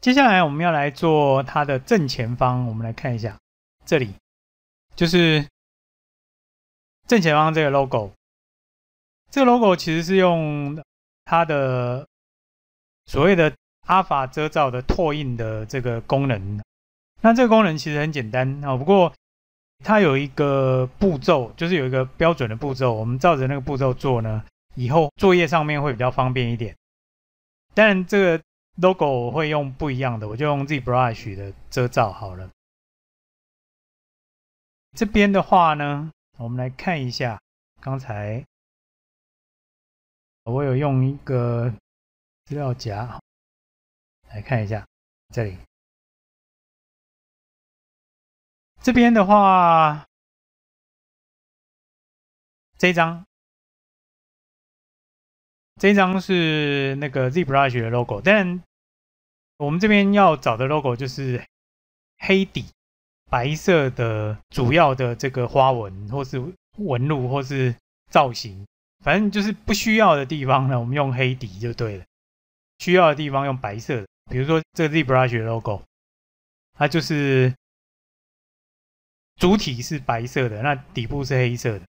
接下来我们要来做它的正前方，我们来看一下，这里就是正前方这个 logo。这个 logo 其实是用它的所谓的阿法遮罩的拓印的这个功能。那这个功能其实很简单啊，不过它有一个步骤，就是有一个标准的步骤，我们照着那个步骤做呢，以后作业上面会比较方便一点。但这个。logo 我会用不一样的，我就用 ZBrush 的遮罩好了。这边的话呢，我们来看一下，刚才我有用一个资料夹来看一下，这里。这边的话，这一张，这一张是那个 ZBrush 的 logo，但我们这边要找的 logo 就是黑底白色的主要的这个花纹或是纹路或是造型，反正就是不需要的地方呢，我们用黑底就对了；需要的地方用白色的。比如说这个 z b r a 的 logo，它就是主体是白色的，那底部是黑色的。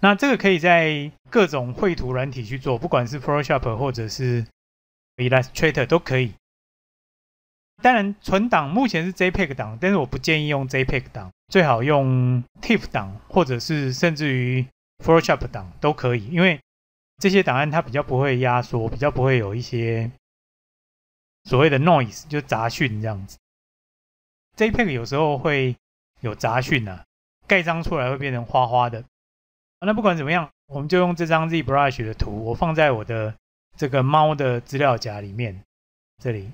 那这个可以在各种绘图软体去做，不管是 Photoshop 或者是 Illustrator 都可以。当然，存档目前是 JPEG 档，但是我不建议用 JPEG 档，最好用 TIFF 档，或者是甚至于 Photoshop 档都可以，因为这些档案它比较不会压缩，比较不会有一些所谓的 noise 就杂讯这样子。JPEG 有时候会有杂讯啊，盖章出来会变成花花的。那不管怎么样，我们就用这张 ZBrush 的图，我放在我的这个猫的资料夹里面，这里。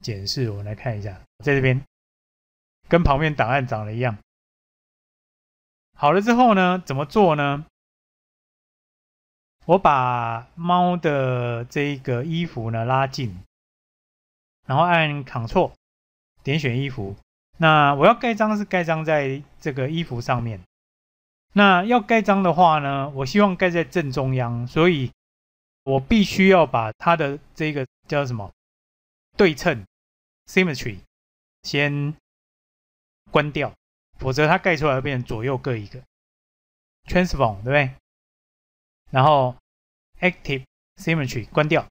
检视，我们来看一下，在这边跟旁边档案长得一样。好了之后呢，怎么做呢？我把猫的这个衣服呢拉近，然后按 Ctrl 点选衣服。那我要盖章是盖章在这个衣服上面。那要盖章的话呢，我希望盖在正中央，所以我必须要把它的这个叫什么对称。Symmetry 先关掉，否则它盖出来会变成左右各一个。Transform 对不对？然后 Active Symmetry 关掉，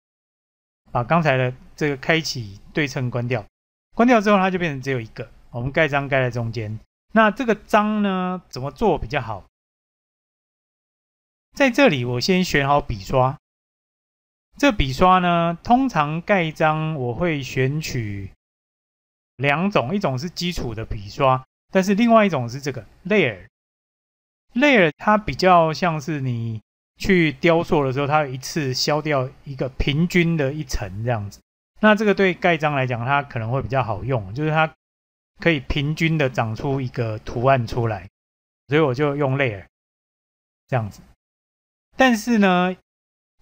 把刚才的这个开启对称关掉。关掉之后，它就变成只有一个。我们盖章盖在中间。那这个章呢，怎么做比较好？在这里我先选好笔刷。这笔刷呢，通常盖章我会选取。两种，一种是基础的笔刷，但是另外一种是这个 layer，layer 它比较像是你去雕塑的时候，它一次削掉一个平均的一层这样子。那这个对盖章来讲，它可能会比较好用，就是它可以平均的长出一个图案出来。所以我就用 layer 这样子。但是呢，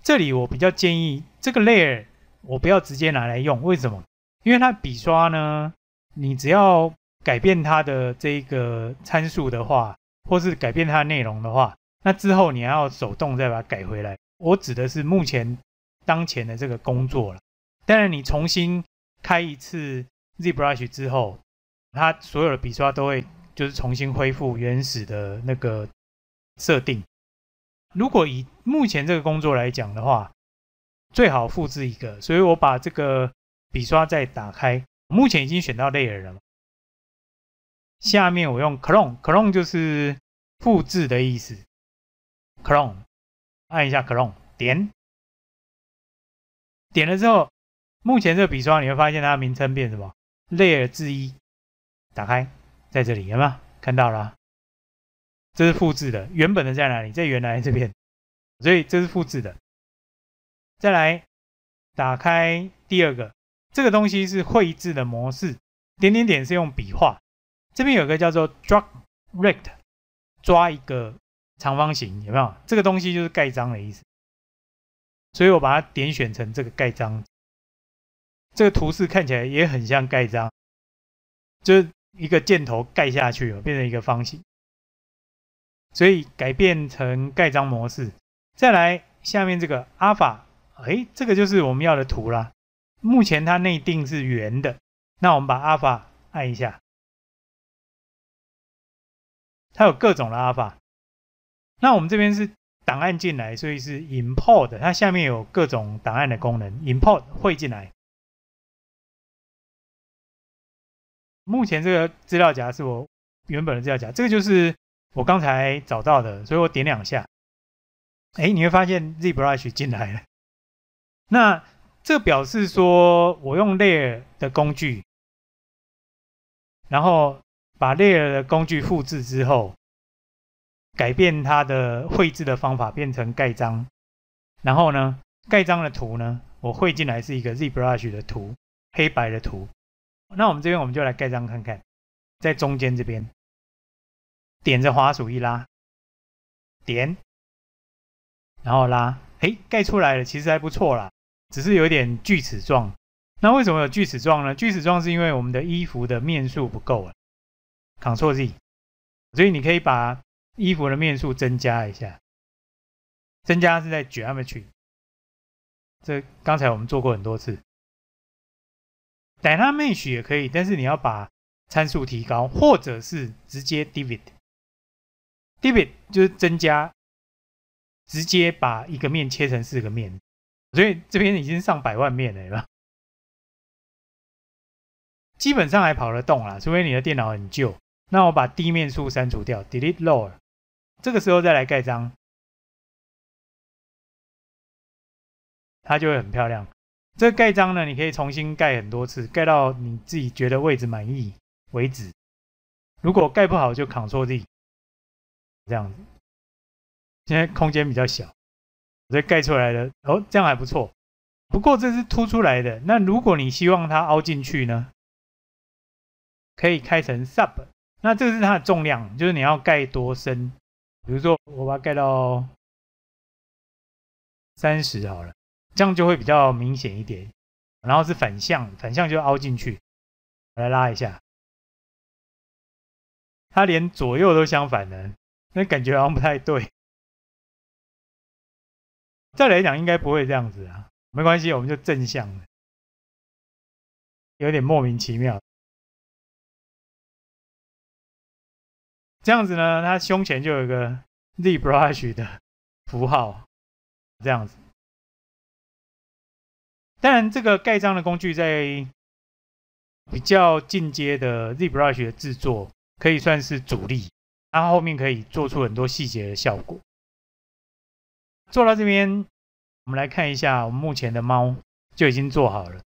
这里我比较建议这个 layer 我不要直接拿来用，为什么？因为它笔刷呢？你只要改变它的这个参数的话，或是改变它内容的话，那之后你要手动再把它改回来。我指的是目前当前的这个工作了。当然，你重新开一次 Z Brush 之后，它所有的笔刷都会就是重新恢复原始的那个设定。如果以目前这个工作来讲的话，最好复制一个。所以我把这个笔刷再打开。目前已经选到 layer 了，下面我用 clone，clone 就是复制的意思。clone，按一下 clone，点，点了之后，目前这个笔刷你会发现它的名称变什么？layer 之一，打开在这里，有没有看到啦？这是复制的，原本的在哪里？在原来这边，所以这是复制的。再来打开第二个。这个东西是绘制的模式，点点点是用笔画。这边有一个叫做 Drag Rect，抓一个长方形，有没有？这个东西就是盖章的意思。所以我把它点选成这个盖章，这个图示看起来也很像盖章，就是一个箭头盖下去，有变成一个方形。所以改变成盖章模式，再来下面这个阿法，p h 哎，这个就是我们要的图啦。目前它内定是圆的，那我们把 alpha 按一下，它有各种的 alpha。那我们这边是档案进来，所以是 import。它下面有各种档案的功能，import 会进来。目前这个资料夹是我原本的资料夹，这个就是我刚才找到的，所以我点两下，哎，你会发现 zbrush 进来了。那这表示说，我用 Layer 的工具，然后把 Layer 的工具复制之后，改变它的绘制的方法变成盖章，然后呢，盖章的图呢，我绘进来是一个 ZBrush 的图，黑白的图。那我们这边我们就来盖章看看，在中间这边，点着滑鼠一拉，点，然后拉，诶，盖出来了，其实还不错啦。只是有点锯齿状，那为什么有锯齿状呢？锯齿状是因为我们的衣服的面数不够了，r l Z。所以你可以把衣服的面数增加一下，增加是在卷 i m a 这刚才我们做过很多次。d 它 l a m a g 也可以，但是你要把参数提高，或者是直接 divide，divide 就是增加，直接把一个面切成四个面。所以这边已经上百万面了，基本上还跑得动啦，除非你的电脑很旧。那我把地面数删除掉，delete lower，这个时候再来盖章，它就会很漂亮。这个盖章呢，你可以重新盖很多次，盖到你自己觉得位置满意为止。如果盖不好就 Ctrl Z。这样子。因为空间比较小。再盖出来的哦，这样还不错。不过这是凸出来的，那如果你希望它凹进去呢？可以开成 sub。那这个是它的重量，就是你要盖多深。比如说，我把它盖到三十好了，这样就会比较明显一点。然后是反向，反向就凹进去。来拉一下，它连左右都相反的，那感觉好像不太对。再来讲，应该不会这样子啊，没关系，我们就正向的，有点莫名其妙。这样子呢，它胸前就有一个 ZBrush 的符号，这样子。但这个盖章的工具在比较进阶的 ZBrush 的制作，可以算是主力，它后面可以做出很多细节的效果。做到这边，我们来看一下，我们目前的猫就已经做好了。